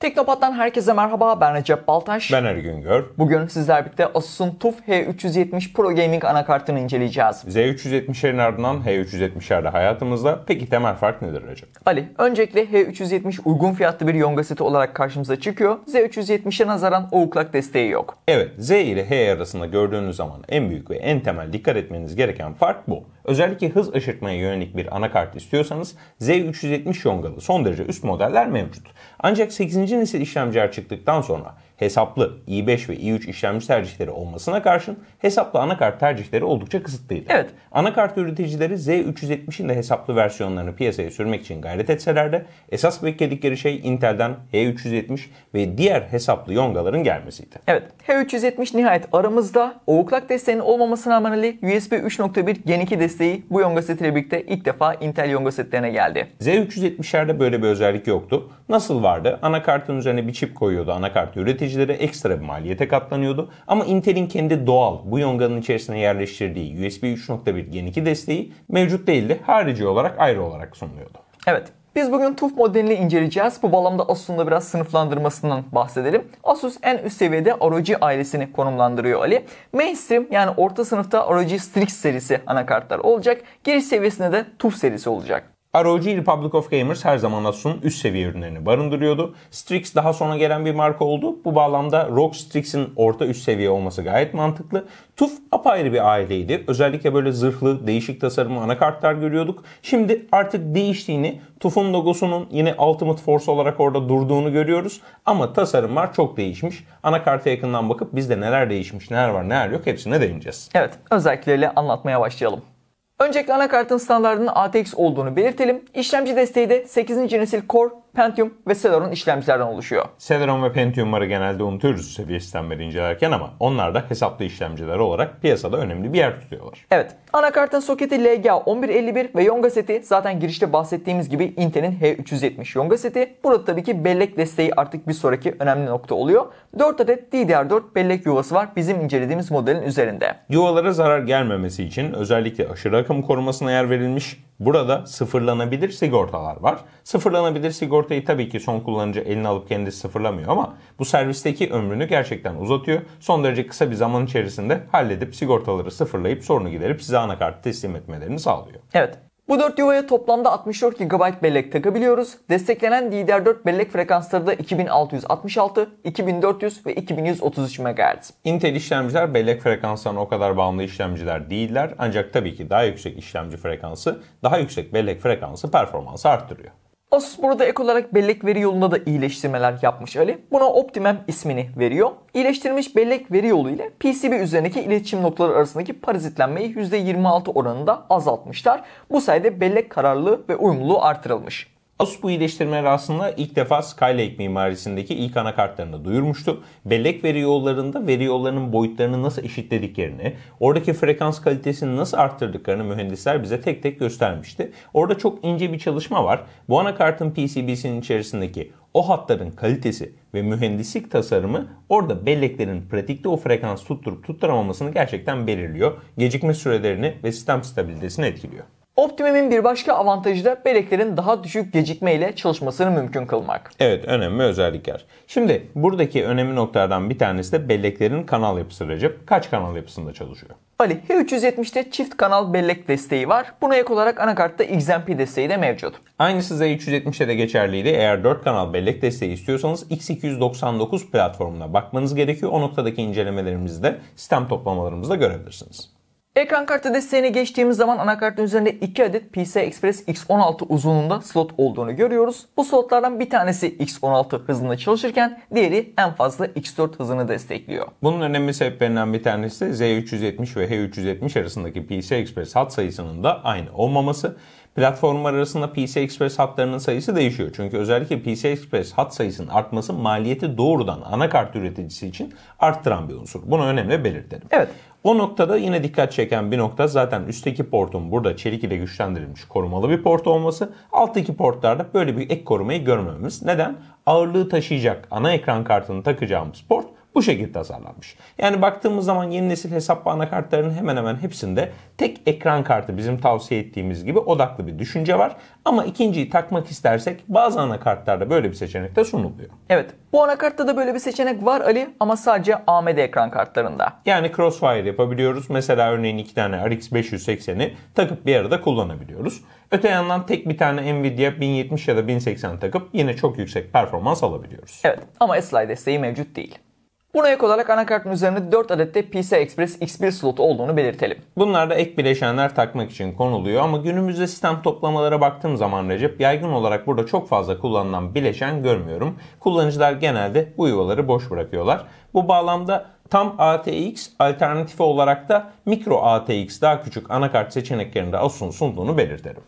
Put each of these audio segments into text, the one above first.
Teknopat'tan herkese merhaba. Ben Recep Baltaş. Ben Ergün Güngör. Bugün sizler birlikte Asus'un TUF H370 Pro Gaming anakartını inceleyeceğiz. Z370'lerin ardından H370'ler de hayatımızda. Peki temel fark nedir Recep? Ali, öncelikle H370 uygun fiyatlı bir yonga seti olarak karşımıza çıkıyor. Z370'e nazaran oğuklak desteği yok. Evet, Z ile H arasında gördüğünüz zaman en büyük ve en temel dikkat etmeniz gereken fark bu. Özellikle hız aşırtmaya yönelik bir anakart istiyorsanız Z370 Yongalı son derece üst modeller mevcut. Ancak 8. nesil işlemciler çıktıktan sonra hesaplı i5 ve i3 işlemci tercihleri olmasına karşın hesaplı anakart tercihleri oldukça kısıtlıydı. Evet. Anakart üreticileri Z370'in de hesaplı versiyonlarını piyasaya sürmek için gayret etseler de esas bekledikleri şey Intel'den H370 ve diğer hesaplı yongaların gelmesiydi. Evet. H370 nihayet aramızda. Ovuklak desteğinin olmamasına rağmen Ali USB 3.1 Gen 2 desteği bu yonga setiyle birlikte ilk defa Intel yonga setlerine geldi. Z370'lerde böyle bir özellik yoktu. Nasıl vardı? Anakartın üzerine bir çip koyuyordu anakart üretici üreticilere ekstra bir maliyete katlanıyordu. Ama Intel'in kendi doğal bu yonganın içerisine yerleştirdiği USB 3.1 Gen 2 desteği mevcut değildi. Harici olarak ayrı olarak sunuluyordu. Evet. Biz bugün TUF modelini inceleyeceğiz. Bu bağlamda Asus'un da biraz sınıflandırmasından bahsedelim. Asus en üst seviyede ROG ailesini konumlandırıyor Ali. Mainstream yani orta sınıfta ROG Strix serisi anakartlar olacak. Giriş seviyesinde de TUF serisi olacak. ROG Republic of Gamers her zaman Asus'un üst seviye ürünlerini barındırıyordu. Strix daha sonra gelen bir marka oldu. Bu bağlamda ROG Strix'in orta üst seviye olması gayet mantıklı. TUF apayrı bir aileydi. Özellikle böyle zırhlı, değişik tasarımlı anakartlar görüyorduk. Şimdi artık değiştiğini, TUF'un logosunun yine Ultimate Force olarak orada durduğunu görüyoruz. Ama tasarımlar çok değişmiş. Anakarta yakından bakıp bizde neler değişmiş, neler var, neler yok hepsine değineceğiz. Evet, özellikleriyle anlatmaya başlayalım. Öncelikle anakartın standartının ATX olduğunu belirtelim. İşlemci desteği de 8. nesil Core Pentium ve Celeron işlemcilerden oluşuyor. Celeron ve Pentium'ları genelde unutuyoruz seviyesinden beri incelerken ama onlar da hesaplı işlemciler olarak piyasada önemli bir yer tutuyorlar. Evet. Anakartın soketi LGA 1151 ve Yonga seti zaten girişte bahsettiğimiz gibi Intel'in H370 Yonga seti. Burada tabii ki bellek desteği artık bir sonraki önemli nokta oluyor. 4 adet DDR4 bellek yuvası var bizim incelediğimiz modelin üzerinde. Yuvalara zarar gelmemesi için özellikle aşırı akım korumasına yer verilmiş. Burada sıfırlanabilir sigortalar var. Sıfırlanabilir sigortalar sigortayı tabii ki son kullanıcı eline alıp kendisi sıfırlamıyor ama bu servisteki ömrünü gerçekten uzatıyor. Son derece kısa bir zaman içerisinde halledip sigortaları sıfırlayıp sorunu giderip size anakartı teslim etmelerini sağlıyor. Evet. Bu 4 yuvaya toplamda 64 GB bellek takabiliyoruz. Desteklenen DDR4 bellek frekansları da 2666, 2400 ve 2133 MHz. Intel işlemciler bellek frekanslarına o kadar bağımlı işlemciler değiller. Ancak tabii ki daha yüksek işlemci frekansı, daha yüksek bellek frekansı performansı arttırıyor. Asus burada ek olarak bellek veri yolunda da iyileştirmeler yapmış Ali. Buna Optimum ismini veriyor. İyileştirilmiş bellek veri yolu ile PCB üzerindeki iletişim noktaları arasındaki parazitlenmeyi %26 oranında azaltmışlar. Bu sayede bellek kararlılığı ve uyumluluğu artırılmış. Asus bu iyileştirmeler aslında ilk defa Skylake mimarisindeki ilk anakartlarında duyurmuştu. Bellek veri yollarında veri yollarının boyutlarını nasıl eşitlediklerini, oradaki frekans kalitesini nasıl arttırdıklarını mühendisler bize tek tek göstermişti. Orada çok ince bir çalışma var. Bu anakartın PCB'sinin içerisindeki o hatların kalitesi ve mühendislik tasarımı orada belleklerin pratikte o frekans tutturup tutturamamasını gerçekten belirliyor. Gecikme sürelerini ve sistem stabilitesini etkiliyor. Optimum'in bir başka avantajı da beleklerin daha düşük gecikme ile çalışmasını mümkün kılmak. Evet önemli özellikler. Şimdi buradaki önemli noktadan bir tanesi de belleklerin kanal yapısı Recep. Kaç kanal yapısında çalışıyor? Ali H370'te çift kanal bellek desteği var. Buna ek olarak anakartta XMP desteği de mevcut. Aynısı Z370'te de geçerliydi. Eğer 4 kanal bellek desteği istiyorsanız X299 platformuna bakmanız gerekiyor. O noktadaki incelemelerimizi de sistem toplamalarımızda görebilirsiniz. Ekran kartı desteğine geçtiğimiz zaman anakartın üzerinde 2 adet PCI Express X16 uzunluğunda slot olduğunu görüyoruz. Bu slotlardan bir tanesi X16 hızında çalışırken diğeri en fazla X4 hızını destekliyor. Bunun önemli sebeplerinden bir tanesi de Z370 ve H370 arasındaki PCI Express hat sayısının da aynı olmaması. Platformlar arasında PC Express hatlarının sayısı değişiyor. Çünkü özellikle PC Express hat sayısının artması maliyeti doğrudan anakart üreticisi için arttıran bir unsur. Bunu önemli belirtelim. Evet. O noktada yine dikkat çeken bir nokta zaten üstteki portun burada çelik ile güçlendirilmiş korumalı bir port olması. Alttaki portlarda böyle bir ek korumayı görmememiz. Neden? Ağırlığı taşıyacak ana ekran kartını takacağımız port bu şekilde tasarlanmış. Yani baktığımız zaman yeni nesil hesaplı anakartlarının hemen hemen hepsinde tek ekran kartı bizim tavsiye ettiğimiz gibi odaklı bir düşünce var. Ama ikinciyi takmak istersek bazı anakartlarda böyle bir seçenek de sunuluyor. Evet bu anakartta da böyle bir seçenek var Ali ama sadece AMD ekran kartlarında. Yani crossfire yapabiliyoruz. Mesela örneğin iki tane RX 580'i takıp bir arada kullanabiliyoruz. Öte yandan tek bir tane Nvidia 1070 ya da 1080 takıp yine çok yüksek performans alabiliyoruz. Evet ama SLI desteği mevcut değil. Buna ek olarak anakartın üzerinde 4 adet de PCI Express X1 slot olduğunu belirtelim. Bunlar da ek bileşenler takmak için konuluyor ama günümüzde sistem toplamalara baktığım zaman Recep yaygın olarak burada çok fazla kullanılan bileşen görmüyorum. Kullanıcılar genelde bu yuvaları boş bırakıyorlar. Bu bağlamda Tam ATX alternatifi olarak da mikro ATX daha küçük anakart seçeneklerinde Asus'un sunduğunu belirtelim.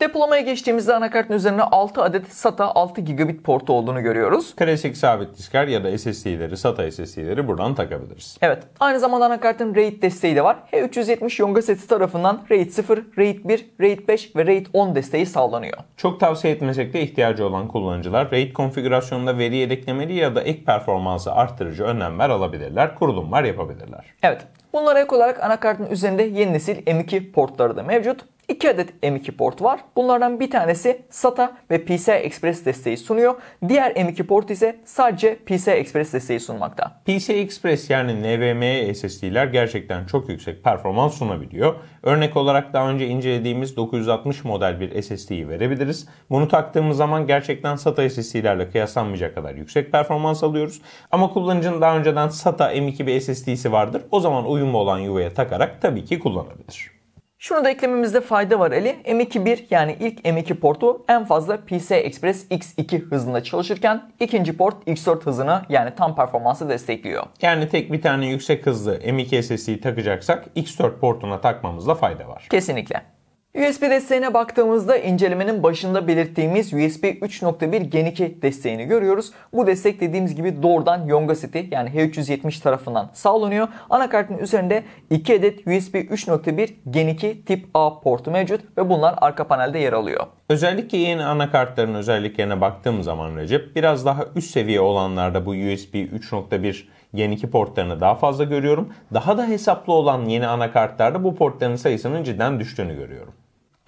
Depolamaya geçtiğimizde anakartın üzerine 6 adet SATA 6 gigabit portu olduğunu görüyoruz. Klasik sabit diskler ya da SSD'leri, SATA SSD'leri buradan takabiliriz. Evet. Aynı zamanda anakartın RAID desteği de var. H370 Yonga seti tarafından RAID 0, RAID 1, RAID 5 ve RAID 10 desteği sağlanıyor. Çok tavsiye etmesek de ihtiyacı olan kullanıcılar RAID konfigürasyonunda veri yedeklemeli ya da ek performansı arttırıcı önlemler alabilirler, kurulumlar yapabilirler. Evet. Bunlara ek olarak anakartın üzerinde yeni nesil m portları da mevcut. 2 adet M.2 port var. Bunlardan bir tanesi SATA ve PCI Express desteği sunuyor. Diğer M.2 2 port ise sadece PCI Express desteği sunmakta. PCI Express yani NVMe SSD'ler gerçekten çok yüksek performans sunabiliyor. Örnek olarak daha önce incelediğimiz 960 model bir SSD'yi verebiliriz. Bunu taktığımız zaman gerçekten SATA SSD'lerle kıyaslanmayacak kadar yüksek performans alıyoruz. Ama kullanıcının daha önceden SATA M.2 bir SSD'si vardır. O zaman o uyumlu olan yuvaya takarak tabii ki kullanabilir. Şunu da eklememizde fayda var Ali. M2.1 yani ilk M2 portu en fazla PCI Express X2 hızında çalışırken ikinci port X4 hızına yani tam performansı destekliyor. Yani tek bir tane yüksek hızlı M2 SSD'yi takacaksak X4 portuna takmamızda fayda var. Kesinlikle. USB desteğine baktığımızda incelemenin başında belirttiğimiz USB 3.1 Gen 2 desteğini görüyoruz. Bu destek dediğimiz gibi doğrudan Yonga City yani H370 tarafından sağlanıyor. Anakartın üzerinde 2 adet USB 3.1 Gen 2 tip A portu mevcut ve bunlar arka panelde yer alıyor. Özellikle yeni anakartların özelliklerine baktığım zaman Recep biraz daha üst seviye olanlarda bu USB 3.1 Gen 2 portlarını daha fazla görüyorum. Daha da hesaplı olan yeni anakartlarda bu portların sayısının cidden düştüğünü görüyorum.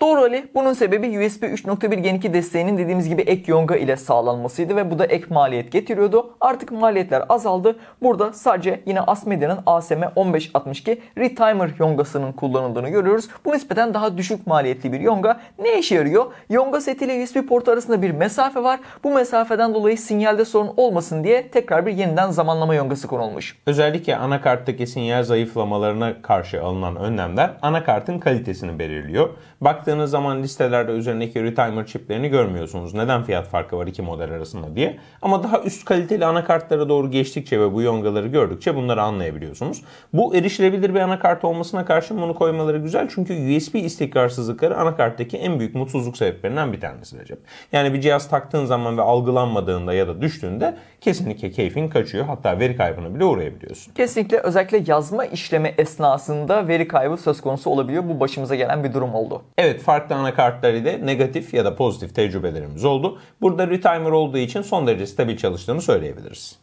Doğru Ali. Bunun sebebi USB 3.1 Gen 2 desteğinin dediğimiz gibi ek yonga ile sağlanmasıydı ve bu da ek maliyet getiriyordu. Artık maliyetler azaldı. Burada sadece yine Asmedia'nın ASM 1562 Retimer yongasının kullanıldığını görüyoruz. Bu nispeten daha düşük maliyetli bir yonga. Ne işe yarıyor? Yonga seti ile USB portu arasında bir mesafe var. Bu mesafeden dolayı sinyalde sorun olmasın diye tekrar bir yeniden zamanlama yongası konulmuş. Özellikle anakarttaki sinyal zayıflamalarına karşı alınan önlemler anakartın kalitesini belirliyor. Baktığımızda baktığınız zaman listelerde üzerindeki retimer çiplerini görmüyorsunuz. Neden fiyat farkı var iki model arasında diye. Ama daha üst kaliteli anakartlara doğru geçtikçe ve bu yongaları gördükçe bunları anlayabiliyorsunuz. Bu erişilebilir bir anakart olmasına karşın bunu koymaları güzel. Çünkü USB istikrarsızlıkları anakarttaki en büyük mutsuzluk sebeplerinden bir tanesi Recep. Yani bir cihaz taktığın zaman ve algılanmadığında ya da düştüğünde kesinlikle keyfin kaçıyor. Hatta veri kaybına bile uğrayabiliyorsun. Kesinlikle özellikle yazma işleme esnasında veri kaybı söz konusu olabiliyor. Bu başımıza gelen bir durum oldu. Evet farklı anakartlar ile negatif ya da pozitif tecrübelerimiz oldu. Burada retimer olduğu için son derece stabil çalıştığını söyleyebiliriz.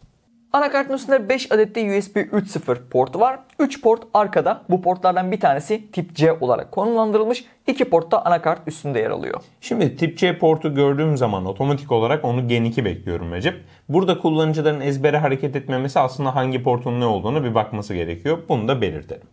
Anakartın üstünde 5 adet de USB 3.0 portu var. 3 port arkada. Bu portlardan bir tanesi tip C olarak konumlandırılmış. 2 port da anakart üstünde yer alıyor. Şimdi tip C portu gördüğüm zaman otomatik olarak onu Gen 2 bekliyorum Recep. Burada kullanıcıların ezbere hareket etmemesi aslında hangi portun ne olduğunu bir bakması gerekiyor. Bunu da belirtelim.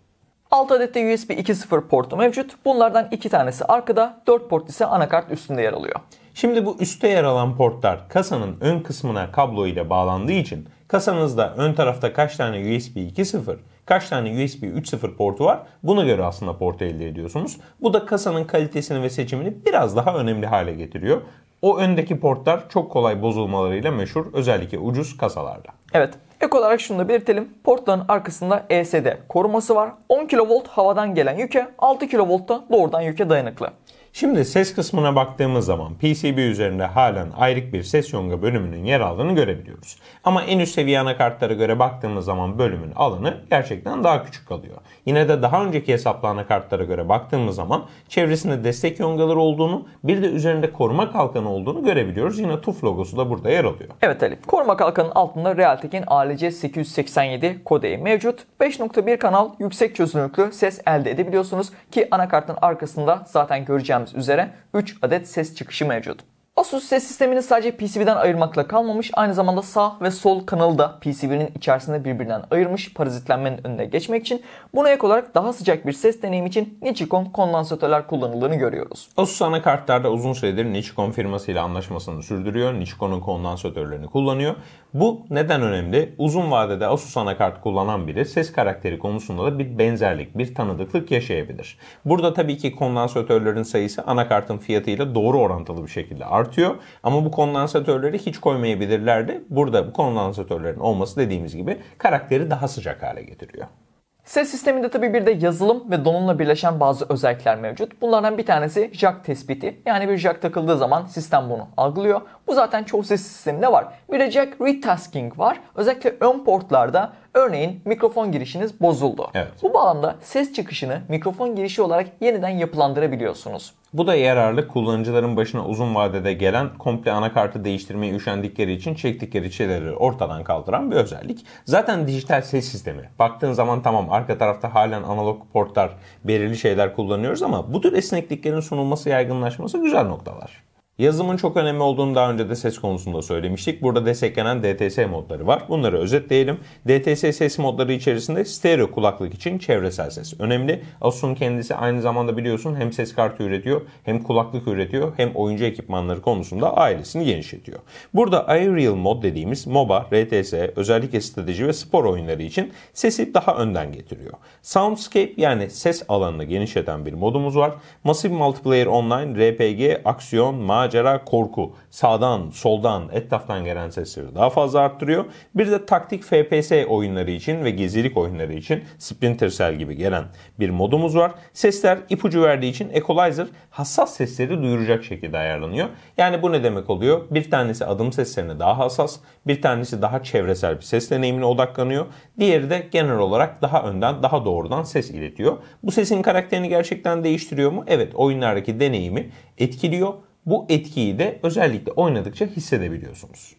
6 adette USB 2.0 portu mevcut. Bunlardan 2 tanesi arkada, 4 port ise anakart üstünde yer alıyor. Şimdi bu üstte yer alan portlar kasanın ön kısmına kablo ile bağlandığı için kasanızda ön tarafta kaç tane USB 2.0, kaç tane USB 3.0 portu var buna göre aslında port elde ediyorsunuz. Bu da kasanın kalitesini ve seçimini biraz daha önemli hale getiriyor. O öndeki portlar çok kolay bozulmalarıyla meşhur özellikle ucuz kasalarda. Evet. Ek olarak şunu da belirtelim. Portların arkasında ESD koruması var. 10 kV havadan gelen yüke 6 kV da doğrudan yüke dayanıklı. Şimdi ses kısmına baktığımız zaman PCB üzerinde halen ayrık bir ses yonga bölümünün yer aldığını görebiliyoruz. Ama en üst seviye anakartlara göre baktığımız zaman bölümün alanı gerçekten daha küçük kalıyor. Yine de daha önceki hesaplı anakartlara göre baktığımız zaman çevresinde destek yongaları olduğunu bir de üzerinde koruma kalkanı olduğunu görebiliyoruz. Yine TUF logosu da burada yer alıyor. Evet Ali. Koruma kalkanın altında Realtek'in ALC887 kodeği mevcut. 5.1 kanal yüksek çözünürlüklü ses elde edebiliyorsunuz ki anakartın arkasında zaten göreceğim anlayacağımız üzere 3 adet ses çıkışı mevcut. Asus ses sistemini sadece PCB'den ayırmakla kalmamış aynı zamanda sağ ve sol kanalı da PCB'nin içerisinde birbirinden ayırmış parazitlenmenin önüne geçmek için buna ek olarak daha sıcak bir ses deneyimi için Nichicon kondansatörler kullanıldığını görüyoruz. Asus anakartlarda uzun süredir Nichicon firmasıyla anlaşmasını sürdürüyor. Nichicon'un kondansatörlerini kullanıyor. Bu neden önemli? Uzun vadede Asus anakart kullanan biri ses karakteri konusunda da bir benzerlik, bir tanıdıklık yaşayabilir. Burada tabii ki kondansatörlerin sayısı anakartın fiyatıyla doğru orantılı bir şekilde artıyor artıyor. Ama bu kondansatörleri hiç koymayabilirlerdi. Burada bu kondansatörlerin olması dediğimiz gibi karakteri daha sıcak hale getiriyor. Ses sisteminde tabii bir de yazılım ve donanımla birleşen bazı özellikler mevcut. Bunlardan bir tanesi jack tespiti. Yani bir jack takıldığı zaman sistem bunu algılıyor. Bu zaten çoğu ses sisteminde var. Bir de jack retasking var. Özellikle ön portlarda Örneğin mikrofon girişiniz bozuldu. Evet. Bu bağlamda ses çıkışını mikrofon girişi olarak yeniden yapılandırabiliyorsunuz. Bu da yararlı kullanıcıların başına uzun vadede gelen komple anakartı değiştirmeyi üşendikleri için çektikleri şeyleri ortadan kaldıran bir özellik. Zaten dijital ses sistemi. Baktığın zaman tamam arka tarafta halen analog portlar, belirli şeyler kullanıyoruz ama bu tür esnekliklerin sunulması, yaygınlaşması güzel noktalar. Yazımın çok önemli olduğunu daha önce de ses konusunda söylemiştik. Burada desteklenen DTS modları var. Bunları özetleyelim. DTS ses modları içerisinde stereo kulaklık için çevresel ses önemli. Asus'un kendisi aynı zamanda biliyorsun hem ses kartı üretiyor, hem kulaklık üretiyor, hem oyuncu ekipmanları konusunda ailesini genişletiyor. Burada aerial mod dediğimiz MOBA, RTS, özellikle strateji ve spor oyunları için sesi daha önden getiriyor. Soundscape yani ses alanını genişleten bir modumuz var. Massive Multiplayer Online, RPG, aksiyon, mal macera, korku. Sağdan, soldan, etraftan gelen sesleri daha fazla arttırıyor. Bir de taktik FPS oyunları için ve gezilik oyunları için Splinter Cell gibi gelen bir modumuz var. Sesler ipucu verdiği için Equalizer hassas sesleri duyuracak şekilde ayarlanıyor. Yani bu ne demek oluyor? Bir tanesi adım seslerine daha hassas, bir tanesi daha çevresel bir ses deneyimine odaklanıyor. Diğeri de genel olarak daha önden, daha doğrudan ses iletiyor. Bu sesin karakterini gerçekten değiştiriyor mu? Evet, oyunlardaki deneyimi etkiliyor bu etkiyi de özellikle oynadıkça hissedebiliyorsunuz.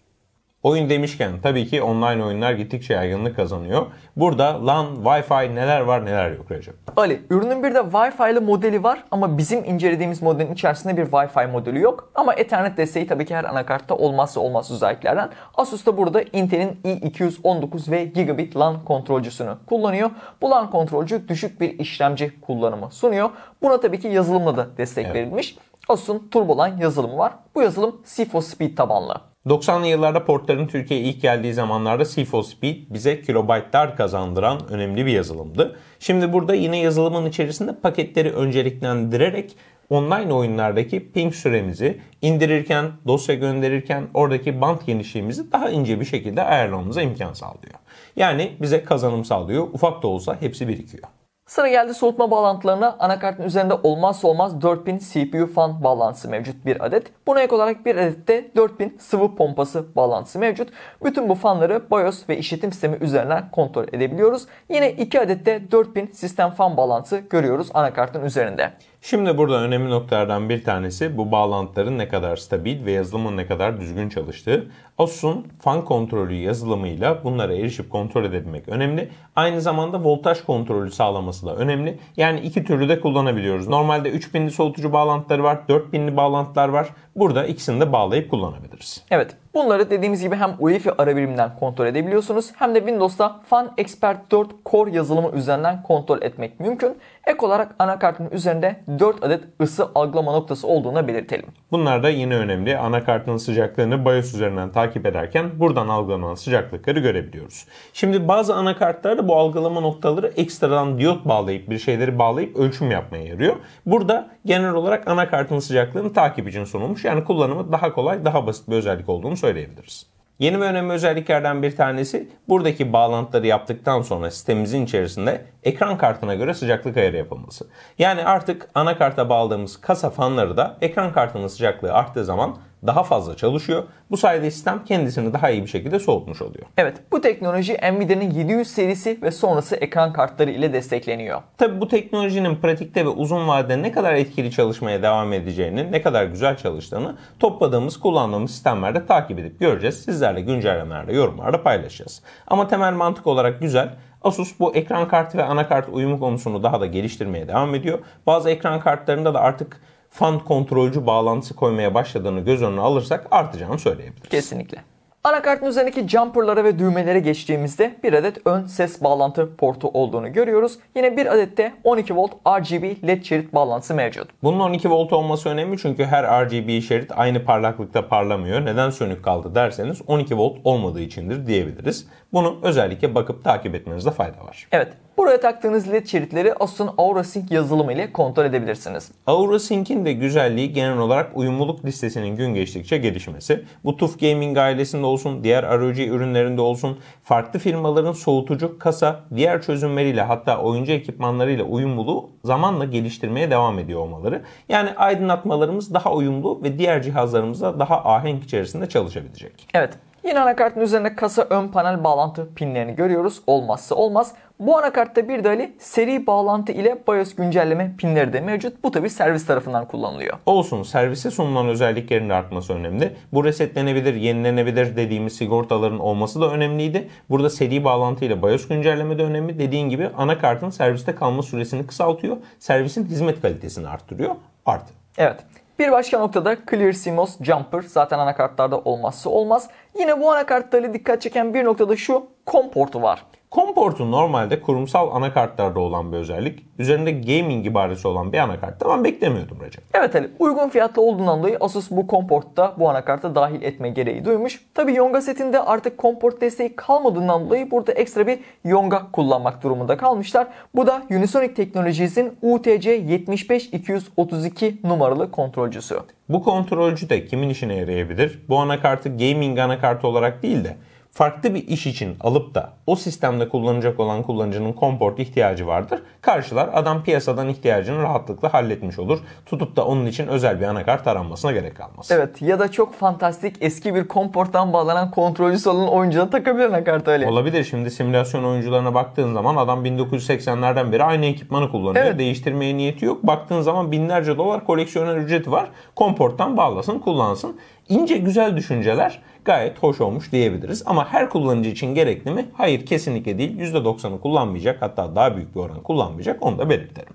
Oyun demişken tabii ki online oyunlar gittikçe yaygınlık kazanıyor. Burada LAN, Wi-Fi neler var neler yok Recep. Ali, ürünün bir de Wi-Fi'li modeli var ama bizim incelediğimiz modelin içerisinde bir Wi-Fi modeli yok. Ama Ethernet desteği tabii ki her anakartta olmazsa olmaz özelliklerden. Asus da burada Intel'in i219 ve Gigabit LAN kontrolcüsünü kullanıyor. Bu LAN kontrolcü düşük bir işlemci kullanımı sunuyor. Buna tabii ki yazılımla da destek evet. verilmiş. Asus'un Turboline yazılımı var. Bu yazılım c Speed tabanlı. 90'lı yıllarda portların Türkiye'ye ilk geldiği zamanlarda c Speed bize kilobaytlar kazandıran önemli bir yazılımdı. Şimdi burada yine yazılımın içerisinde paketleri önceliklendirerek online oyunlardaki ping süremizi indirirken, dosya gönderirken oradaki band genişliğimizi daha ince bir şekilde ayarlamamıza imkan sağlıyor. Yani bize kazanım sağlıyor. Ufak da olsa hepsi birikiyor. Sıra geldi soğutma bağlantılarına. Anakartın üzerinde olmazsa olmaz 4000 CPU fan bağlantısı mevcut bir adet. Buna ek olarak bir adette 4000 sıvı pompası bağlantısı mevcut. Bütün bu fanları BIOS ve işletim sistemi üzerinden kontrol edebiliyoruz. Yine iki adette 4000 sistem fan bağlantısı görüyoruz anakartın üzerinde. Şimdi burada önemli noktalardan bir tanesi bu bağlantıların ne kadar stabil ve yazılımın ne kadar düzgün çalıştığı. Asus'un fan kontrolü yazılımıyla bunlara erişip kontrol edebilmek önemli. Aynı zamanda voltaj kontrolü sağlaması da önemli. Yani iki türlü de kullanabiliyoruz. Normalde 3000'li soğutucu bağlantıları var, 4000'li bağlantılar var. Burada ikisini de bağlayıp kullanabiliriz. Evet, Bunları dediğimiz gibi hem UEFI ara biriminden kontrol edebiliyorsunuz hem de Windows'ta Fan Expert 4 Core yazılımı üzerinden kontrol etmek mümkün. Ek olarak anakartın üzerinde 4 adet ısı algılama noktası olduğuna belirtelim. Bunlar da yine önemli. Anakartın sıcaklığını BIOS üzerinden takip ederken buradan algılanan sıcaklıkları görebiliyoruz. Şimdi bazı anakartlarda bu algılama noktaları ekstradan diyot bağlayıp bir şeyleri bağlayıp ölçüm yapmaya yarıyor. Burada genel olarak anakartın sıcaklığını takip için sunulmuş. Yani kullanımı daha kolay, daha basit bir özellik olduğunu söyleyebiliriz. Yeni ve önemli özelliklerden bir tanesi buradaki bağlantıları yaptıktan sonra sistemimizin içerisinde ekran kartına göre sıcaklık ayarı yapılması. Yani artık anakarta bağladığımız kasa fanları da ekran kartının sıcaklığı arttığı zaman daha fazla çalışıyor. Bu sayede sistem kendisini daha iyi bir şekilde soğutmuş oluyor. Evet bu teknoloji Nvidia'nın 700 serisi ve sonrası ekran kartları ile destekleniyor. Tabi bu teknolojinin pratikte ve uzun vadede ne kadar etkili çalışmaya devam edeceğini, ne kadar güzel çalıştığını topladığımız, kullandığımız sistemlerde takip edip göreceğiz. Sizlerle güncellemelerde, yorumlarda paylaşacağız. Ama temel mantık olarak güzel. Asus bu ekran kartı ve anakart uyumu konusunu daha da geliştirmeye devam ediyor. Bazı ekran kartlarında da artık fund kontrolcü bağlantısı koymaya başladığını göz önüne alırsak artacağını söyleyebiliriz. Kesinlikle. Anakartın üzerindeki jumperlara ve düğmelere geçtiğimizde bir adet ön ses bağlantı portu olduğunu görüyoruz. Yine bir adette 12 volt RGB led şerit bağlantısı mevcut. Bunun 12 volt olması önemli çünkü her RGB şerit aynı parlaklıkta parlamıyor. Neden sönük kaldı derseniz 12 volt olmadığı içindir diyebiliriz. Bunu özellikle bakıp takip etmenizde fayda var. Evet Buraya taktığınız led şeritleri Asus'un AuraSync yazılımı ile kontrol edebilirsiniz. AuraSync'in de güzelliği genel olarak uyumluluk listesinin gün geçtikçe gelişmesi. Bu TUF Gaming ailesinde olsun, diğer ROG ürünlerinde olsun, farklı firmaların soğutucu, kasa, diğer çözümleriyle hatta oyuncu ekipmanlarıyla uyumluluğu zamanla geliştirmeye devam ediyor olmaları. Yani aydınlatmalarımız daha uyumlu ve diğer cihazlarımızda daha ahenk içerisinde çalışabilecek. Evet, Yine anakartın üzerinde kasa ön panel bağlantı pinlerini görüyoruz. Olmazsa olmaz. Bu anakartta bir de Ali seri bağlantı ile BIOS güncelleme pinleri de mevcut. Bu tabi servis tarafından kullanılıyor. Olsun servise sunulan özelliklerin de artması önemli. Bu resetlenebilir, yenilenebilir dediğimiz sigortaların olması da önemliydi. Burada seri bağlantı ile BIOS güncelleme de önemli. Dediğin gibi anakartın serviste kalma süresini kısaltıyor. Servisin hizmet kalitesini arttırıyor. Artı. Evet. Bir başka noktada Clear CMOS Jumper zaten anakartlarda olmazsa olmaz. Yine bu anakartları dikkat çeken bir noktada şu COM portu var. Comport'un normalde kurumsal anakartlarda olan bir özellik. Üzerinde gaming ibaresi olan bir anakartta tamam beklemiyordum Recep. Evet Ali, uygun fiyatlı olduğundan dolayı Asus bu Comport'ta bu anakarta dahil etme gereği duymuş. Tabi Yonga setinde artık Comport desteği kalmadığından dolayı burada ekstra bir Yonga kullanmak durumunda kalmışlar. Bu da Unisonic Technologies'in UTC 75232 numaralı kontrolcüsü. Bu kontrolcü de kimin işine yarayabilir? Bu anakartı gaming anakartı olarak değil de farklı bir iş için alıp da o sistemde kullanacak olan kullanıcının komport ihtiyacı vardır. Karşılar adam piyasadan ihtiyacını rahatlıkla halletmiş olur. Tutup da onun için özel bir anakart aranmasına gerek kalmaz. Evet ya da çok fantastik eski bir komporttan bağlanan kontrolü salonun oyuncuda takabilir anakart öyle. Olabilir şimdi simülasyon oyuncularına baktığın zaman adam 1980'lerden beri aynı ekipmanı kullanıyor. Evet. Değiştirmeye niyeti yok. Baktığın zaman binlerce dolar koleksiyoner ücreti var. Komporttan bağlasın kullansın. İnce güzel düşünceler gayet hoş olmuş diyebiliriz. Ama her kullanıcı için gerekli mi? Hayır kesinlikle değil. %90'ı kullanmayacak hatta daha büyük bir oran kullanmayacak onu da belirtelim.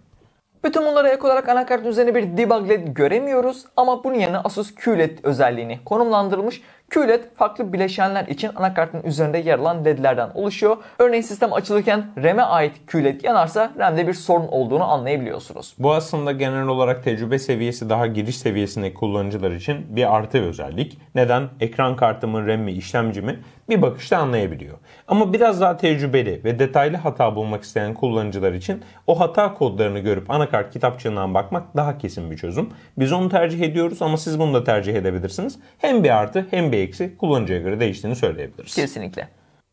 Bütün bunlara ek olarak anakartın üzerine bir debug led göremiyoruz ama bunun yerine Asus QLED özelliğini konumlandırılmış QLED farklı bileşenler için anakartın üzerinde yer alan ledlerden oluşuyor. Örneğin sistem açılırken RAM'e ait QLED yanarsa RAM'de bir sorun olduğunu anlayabiliyorsunuz. Bu aslında genel olarak tecrübe seviyesi daha giriş seviyesindeki kullanıcılar için bir artı özellik. Neden? Ekran kartı mı, RAM mi, işlemci mi? Bir bakışta anlayabiliyor. Ama biraz daha tecrübeli ve detaylı hata bulmak isteyen kullanıcılar için o hata kodlarını görüp anakart kitapçığından bakmak daha kesin bir çözüm. Biz onu tercih ediyoruz ama siz bunu da tercih edebilirsiniz. Hem bir artı hem bir eksi kullanıcıya göre değiştiğini söyleyebiliriz. Kesinlikle.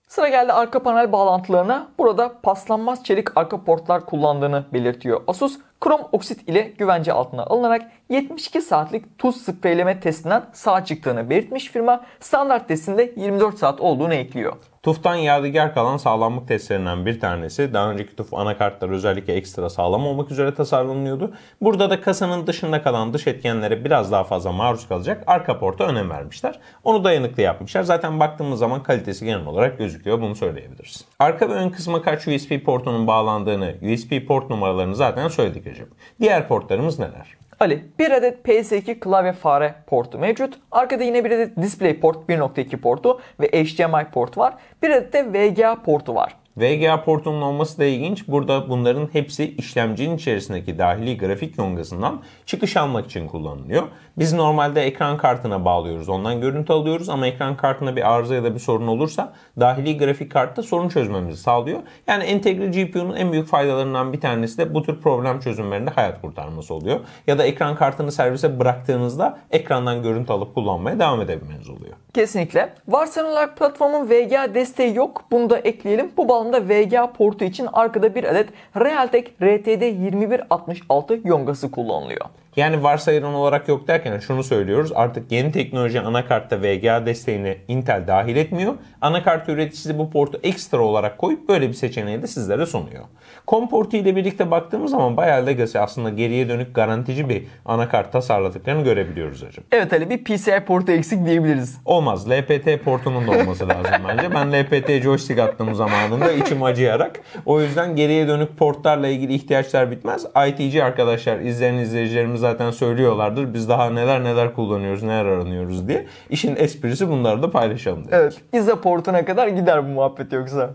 Sıra geldi arka panel bağlantılarına. Burada paslanmaz çelik arka portlar kullandığını belirtiyor Asus. Krom oksit ile güvence altına alınarak 72 saatlik tuz spreyleme testinden sağ çıktığını belirtmiş firma. Standart testinde 24 saat olduğunu ekliyor. TUF'tan yadigar kalan sağlamlık testlerinden bir tanesi. Daha önceki TUF anakartlar özellikle ekstra sağlam olmak üzere tasarlanıyordu. Burada da kasanın dışında kalan dış etkenlere biraz daha fazla maruz kalacak arka porta önem vermişler. Onu dayanıklı yapmışlar. Zaten baktığımız zaman kalitesi genel olarak gözüküyor. Bunu söyleyebiliriz. Arka ve ön kısma kaç USB portunun bağlandığını, USB port numaralarını zaten söyledik hocam. Diğer portlarımız neler? Ali, bir adet PS2 klavye fare portu mevcut. Arkada yine bir adet DisplayPort 1.2 portu ve HDMI port var. Bir adet de VGA portu var. VGA portunun olması da ilginç. Burada bunların hepsi işlemcinin içerisindeki dahili grafik yongasından çıkış almak için kullanılıyor. Biz normalde ekran kartına bağlıyoruz. Ondan görüntü alıyoruz ama ekran kartına bir arıza ya da bir sorun olursa dahili grafik kartta sorun çözmemizi sağlıyor. Yani entegre GPU'nun en büyük faydalarından bir tanesi de bu tür problem çözümlerinde hayat kurtarması oluyor. Ya da ekran kartını servise bıraktığınızda ekrandan görüntü alıp kullanmaya devam edebilmeniz oluyor. Kesinlikle. Varsayılan platformun VGA desteği yok. Bunu da ekleyelim. Bu bağlamda toplamda VGA portu için arkada bir adet Realtek RTD2166 yongası kullanılıyor. Yani varsayılan olarak yok derken şunu söylüyoruz. Artık yeni teknoloji anakartta VGA desteğini Intel dahil etmiyor. Anakart üreticisi bu portu ekstra olarak koyup böyle bir seçeneği de sizlere sunuyor. COM portu ile birlikte baktığımız zaman bayağı legacy aslında geriye dönük garantici bir anakart tasarladıklarını görebiliyoruz hocam. Evet Ali bir PCI portu eksik diyebiliriz. Olmaz. LPT portunun da olması lazım bence. Ben LPT joystick attığım zamanında içim acıyarak. O yüzden geriye dönük portlarla ilgili ihtiyaçlar bitmez. ITC arkadaşlar izleyen izleyicilerimiz zaten söylüyorlardır. Biz daha neler neler kullanıyoruz, neler aranıyoruz diye. İşin esprisi bunları da paylaşalım dedik. Evet. İza portuna kadar gider bu muhabbet yoksa.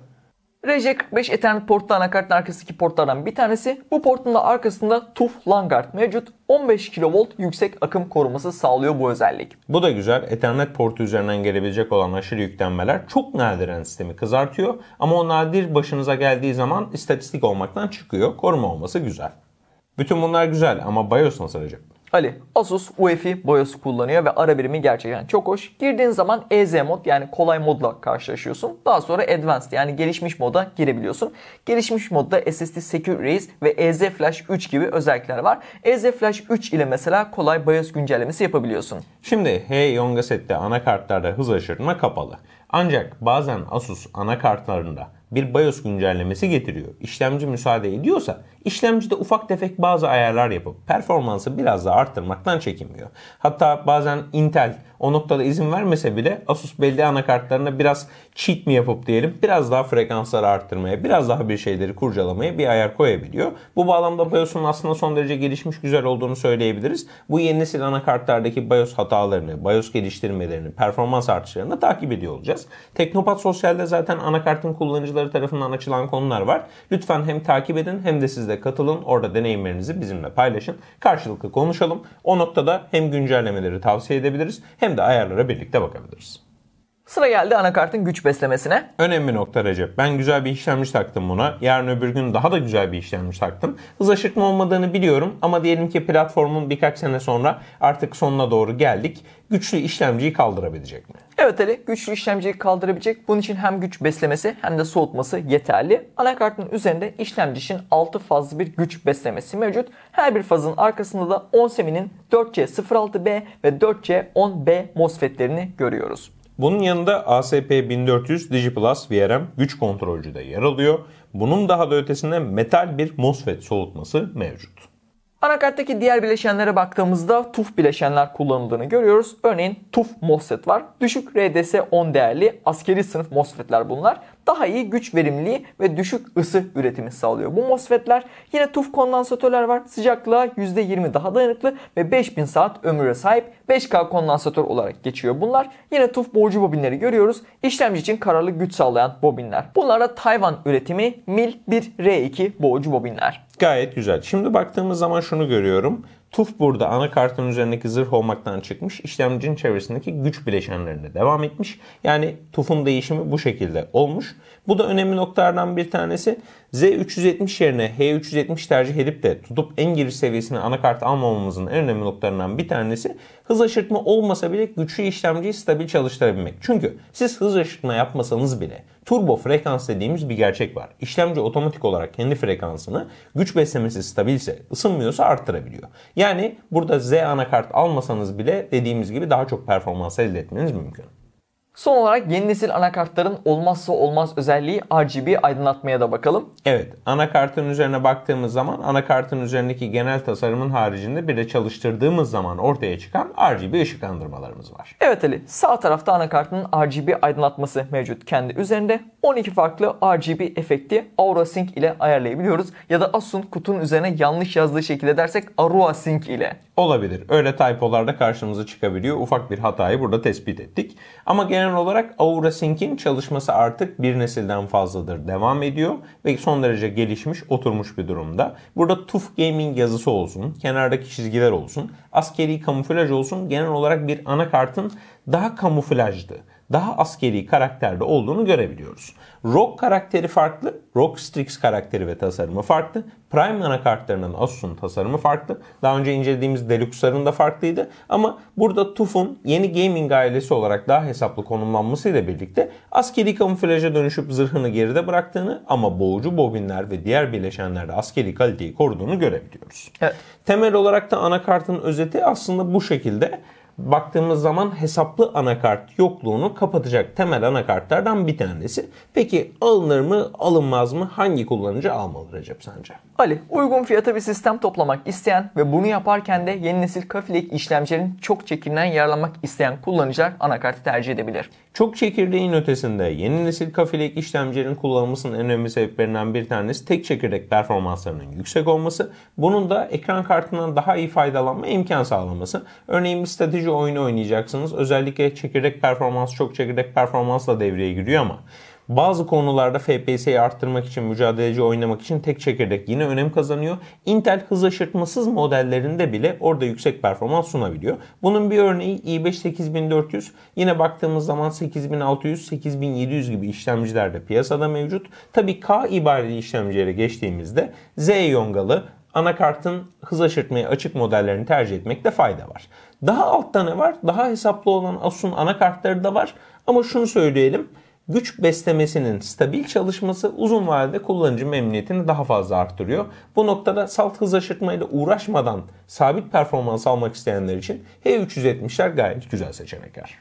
RJ45 Ethernet portlu anakartın arkasındaki portlardan bir tanesi. Bu portun da arkasında TUF Langart mevcut. 15 kV yüksek akım koruması sağlıyor bu özellik. Bu da güzel. Ethernet portu üzerinden gelebilecek olan aşırı yüklenmeler çok nadiren sistemi kızartıyor. Ama o nadir başınıza geldiği zaman istatistik olmaktan çıkıyor. Koruma olması güzel. Bütün bunlar güzel ama BIOS nasıl acaba? Ali, Asus UEFI boyası kullanıyor ve ara birimi gerçekten çok hoş. Girdiğin zaman EZ mod yani kolay modla karşılaşıyorsun. Daha sonra Advanced yani gelişmiş moda girebiliyorsun. Gelişmiş modda SSD Secure Race ve EZ Flash 3 gibi özellikler var. EZ Flash 3 ile mesela kolay BIOS güncellemesi yapabiliyorsun. Şimdi Hey Yonga sette anakartlarda hız aşırma kapalı. Ancak bazen Asus anakartlarında bir BIOS güncellemesi getiriyor. İşlemci müsaade ediyorsa işlemci de ufak tefek bazı ayarlar yapıp performansı biraz daha arttırmaktan çekinmiyor. Hatta bazen Intel o noktada izin vermese bile Asus belli anakartlarına biraz cheat mi yapıp diyelim biraz daha frekansları arttırmaya, biraz daha bir şeyleri kurcalamaya bir ayar koyabiliyor. Bu bağlamda BIOS'un aslında son derece gelişmiş güzel olduğunu söyleyebiliriz. Bu yeni nesil anakartlardaki BIOS hatalarını, BIOS geliştirmelerini, performans artışlarını takip ediyor olacağız. Teknopat Sosyal'de zaten anakartın kullanıcıları uzmanları tarafından açılan konular var. Lütfen hem takip edin hem de siz de katılın. Orada deneyimlerinizi bizimle paylaşın. Karşılıklı konuşalım. O noktada hem güncellemeleri tavsiye edebiliriz hem de ayarlara birlikte bakabiliriz. Sıra geldi anakartın güç beslemesine. Önemli nokta Recep. Ben güzel bir işlemci taktım buna. Yarın öbür gün daha da güzel bir işlemci taktım. Hız aşırtma olmadığını biliyorum ama diyelim ki platformun birkaç sene sonra artık sonuna doğru geldik. Güçlü işlemciyi kaldırabilecek mi? Evet Ali, güçlü işlemciyi kaldırabilecek. Bunun için hem güç beslemesi hem de soğutması yeterli. Anakartın üzerinde işlemci için 6 fazlı bir güç beslemesi mevcut. Her bir fazın arkasında da 10 seminin 4C06B ve 4C10B MOSFET'lerini görüyoruz. Bunun yanında ASP1400 DigiPlus VRM güç kontrolcü de yer alıyor. Bunun daha da ötesinde metal bir MOSFET soğutması mevcut. Anakarttaki diğer bileşenlere baktığımızda tuf bileşenler kullanıldığını görüyoruz. Örneğin tuf MOSFET var. Düşük RDS10 değerli askeri sınıf MOSFET'ler bunlar daha iyi güç verimliliği ve düşük ısı üretimi sağlıyor. Bu MOSFET'ler yine tuf kondansatörler var. Sıcaklığa %20 daha dayanıklı ve 5000 saat ömüre sahip 5K kondansatör olarak geçiyor. Bunlar yine tuf borcu bobinleri görüyoruz. İşlemci için kararlı güç sağlayan bobinler. Bunlar da Tayvan üretimi MIL 1R2 borcu bobinler. Gayet güzel. Şimdi baktığımız zaman şunu görüyorum. Tuf burada anakartın üzerindeki zırh olmaktan çıkmış, işlemcinin çevresindeki güç bileşenlerine devam etmiş. Yani tufun değişimi bu şekilde olmuş. Bu da önemli noktalardan bir tanesi. Z370 yerine H370 tercih edip de tutup en giriş seviyesine anakart almamamızın en önemli noktalarından bir tanesi hız aşırtma olmasa bile güçlü işlemciyi stabil çalıştırabilmek. Çünkü siz hız aşırtma yapmasanız bile turbo frekans dediğimiz bir gerçek var. İşlemci otomatik olarak kendi frekansını güç beslemesi stabilse, ısınmıyorsa arttırabiliyor. Yani burada Z anakart almasanız bile dediğimiz gibi daha çok performans elde etmeniz mümkün. Son olarak yeni nesil anakartların olmazsa olmaz özelliği RGB aydınlatmaya da bakalım. Evet, anakartın üzerine baktığımız zaman anakartın üzerindeki genel tasarımın haricinde bir de çalıştırdığımız zaman ortaya çıkan RGB ışıklandırmalarımız var. Evet Ali, sağ tarafta anakartın RGB aydınlatması mevcut kendi üzerinde. 12 farklı RGB efekti Sync ile ayarlayabiliyoruz ya da Asun kutunun üzerine yanlış yazdığı şekilde dersek Sync ile. Olabilir. Öyle da karşımıza çıkabiliyor. Ufak bir hatayı burada tespit ettik. Ama genel olarak Aura Sync'in çalışması artık bir nesilden fazladır devam ediyor ve son derece gelişmiş, oturmuş bir durumda. Burada TUF Gaming yazısı olsun, kenardaki çizgiler olsun, askeri kamuflaj olsun genel olarak bir anakartın daha kamuflajdı daha askeri karakterde olduğunu görebiliyoruz. Rock karakteri farklı, Rock Strix karakteri ve tasarımı farklı, Prime anakartlarının Asus'un tasarımı farklı. Daha önce incelediğimiz Deluxe'ların da farklıydı ama burada TUF'un yeni gaming ailesi olarak daha hesaplı konumlanmasıyla birlikte askeri kamuflaja dönüşüp zırhını geride bıraktığını ama boğucu bobinler ve diğer bileşenlerde askeri kaliteyi koruduğunu görebiliyoruz. Evet. Temel olarak da anakartın özeti aslında bu şekilde baktığımız zaman hesaplı anakart yokluğunu kapatacak temel anakartlardan bir tanesi. Peki alınır mı alınmaz mı hangi kullanıcı almalı Recep sence? Ali uygun fiyata bir sistem toplamak isteyen ve bunu yaparken de yeni nesil kafilik işlemcilerin çok çekirdeğinden yararlanmak isteyen kullanıcılar anakartı tercih edebilir. Çok çekirdeğin ötesinde yeni nesil kafilik işlemcilerin kullanılmasının en önemli sebeplerinden bir tanesi tek çekirdek performanslarının yüksek olması. Bunun da ekran kartından daha iyi faydalanma imkan sağlaması. Örneğin bir strateji strateji oyunu oynayacaksınız. Özellikle çekirdek performans çok çekirdek performansla devreye giriyor ama bazı konularda FPS'yi arttırmak için, mücadeleci oynamak için tek çekirdek yine önem kazanıyor. Intel hız aşırtmasız modellerinde bile orada yüksek performans sunabiliyor. Bunun bir örneği i5 8400. Yine baktığımız zaman 8600, 8700 gibi işlemciler de piyasada mevcut. Tabii K ibareli işlemcilere geçtiğimizde Z yongalı anakartın hız aşırtmayı açık modellerini tercih etmekte fayda var. Daha altta ne var? Daha hesaplı olan Asus'un anakartları da var. Ama şunu söyleyelim. Güç beslemesinin stabil çalışması uzun vadede kullanıcı memnuniyetini daha fazla arttırıyor. Bu noktada salt hız aşırtmayla uğraşmadan sabit performans almak isteyenler için H370'ler gayet güzel seçenekler.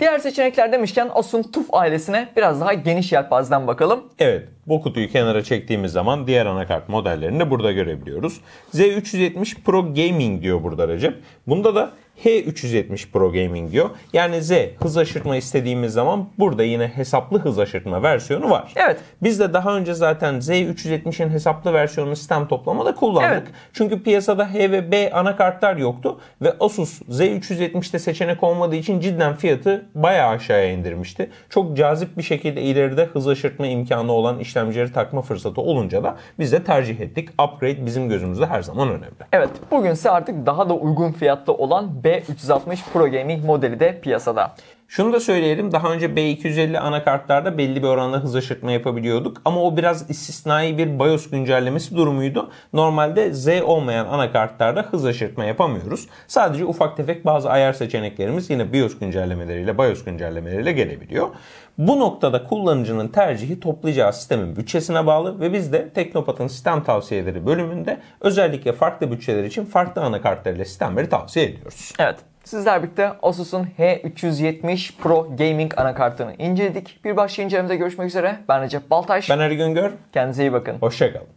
Diğer seçenekler demişken Asun TUF ailesine biraz daha geniş yelpazeden bakalım. Evet, bu kutuyu kenara çektiğimiz zaman diğer anakart modellerini de burada görebiliyoruz. Z370 Pro Gaming diyor burada Recep. Bunda da H370 Pro Gaming diyor. Yani Z hız aşırtma istediğimiz zaman burada yine hesaplı hız aşırtma versiyonu var. Evet. Biz de daha önce zaten Z370'in hesaplı versiyonunu sistem toplamada kullandık. Evet. Çünkü piyasada H ve B anakartlar yoktu ve Asus Z370'te seçenek olmadığı için cidden fiyatı bayağı aşağıya indirmişti. Çok cazip bir şekilde ileride hız aşırtma imkanı olan işlemcileri takma fırsatı olunca da biz de tercih ettik. Upgrade bizim gözümüzde her zaman önemli. Evet. Bugün ise artık daha da uygun fiyatta olan B360 Pro Gaming modeli de piyasada. Şunu da söyleyelim. Daha önce B250 anakartlarda belli bir oranda hız aşırtma yapabiliyorduk. Ama o biraz istisnai bir BIOS güncellemesi durumuydu. Normalde Z olmayan anakartlarda hız aşırtma yapamıyoruz. Sadece ufak tefek bazı ayar seçeneklerimiz yine BIOS güncellemeleriyle, BIOS güncellemeleriyle gelebiliyor. Bu noktada kullanıcının tercihi toplayacağı sistemin bütçesine bağlı ve biz de Teknopat'ın sistem tavsiyeleri bölümünde özellikle farklı bütçeler için farklı anakartlarıyla sistemleri tavsiye ediyoruz. Evet. Sizler birlikte Asus'un H370 Pro Gaming anakartını inceledik. Bir başka incelemede görüşmek üzere. Ben Recep Baltaş. Ben Ergün Güngör. Kendinize iyi bakın. Hoşçakalın.